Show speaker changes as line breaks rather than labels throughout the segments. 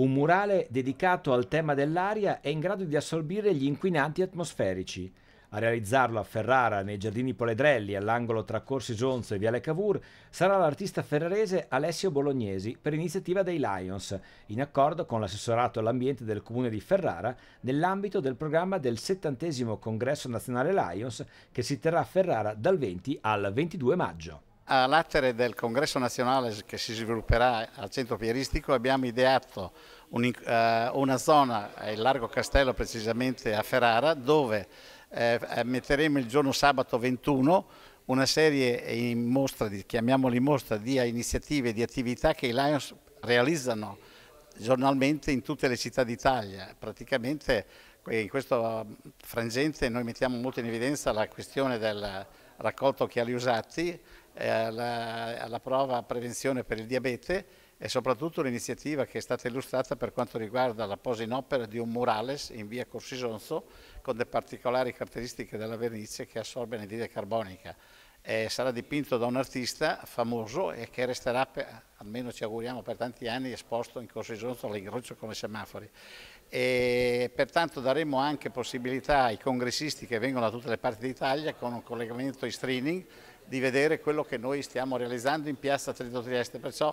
un murale dedicato al tema dell'aria è in grado di assorbire gli inquinanti atmosferici. A realizzarlo a Ferrara, nei giardini Poledrelli, all'angolo tra Corsi Gionzo e Viale Cavour, sarà l'artista ferrarese Alessio Bolognesi per iniziativa dei Lions, in accordo con l'assessorato all'ambiente del comune di Ferrara, nell'ambito del programma del 70 congresso nazionale Lions che si terrà a Ferrara dal 20 al 22 maggio
all'attere del congresso nazionale che si svilupperà al centro pieristico abbiamo ideato un, uh, una zona, eh, il Largo Castello precisamente a Ferrara, dove uh, metteremo il giorno sabato 21 una serie in mostra, di, chiamiamoli mostra, di iniziative e di attività che i Lions realizzano giornalmente in tutte le città d'Italia, praticamente in questo frangente noi mettiamo molto in evidenza la questione del raccolto occhiali usati, eh, la, la prova prevenzione per il diabete e soprattutto l'iniziativa che è stata illustrata per quanto riguarda la posa in opera di un murales in via Corsisonzo con le particolari caratteristiche della vernice che assorbe anidride carbonica. Eh, sarà dipinto da un artista famoso e che resterà, per, almeno ci auguriamo, per tanti anni esposto in Corsisonzo all'ingrocio con i semafori e pertanto daremo anche possibilità ai congressisti che vengono da tutte le parti d'Italia con un collegamento in streaming di vedere quello che noi stiamo realizzando in piazza Trento Trieste, perciò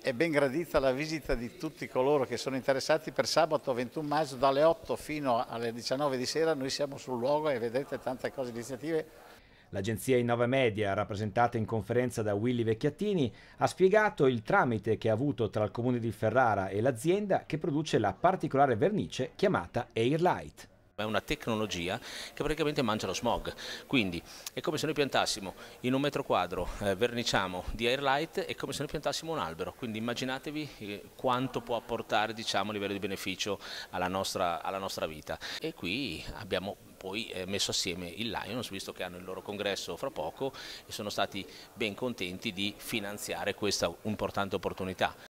è ben gradita la visita di tutti coloro che sono interessati per sabato 21 maggio dalle 8 fino alle 19 di sera, noi siamo sul luogo e vedrete tante cose, iniziative
L'agenzia Innova Media, rappresentata in conferenza da Willy Vecchiattini, ha spiegato il tramite che ha avuto tra il comune di Ferrara e l'azienda che produce la particolare vernice chiamata Airlight
è una tecnologia che praticamente mangia lo smog, quindi è come se noi piantassimo in un metro quadro, eh, verniciamo di airlight, è come se noi piantassimo un albero, quindi immaginatevi eh, quanto può apportare diciamo, a livello di beneficio alla nostra, alla nostra vita. E qui abbiamo poi eh, messo assieme il Lions, visto che hanno il loro congresso fra poco e sono stati ben
contenti di finanziare questa importante opportunità.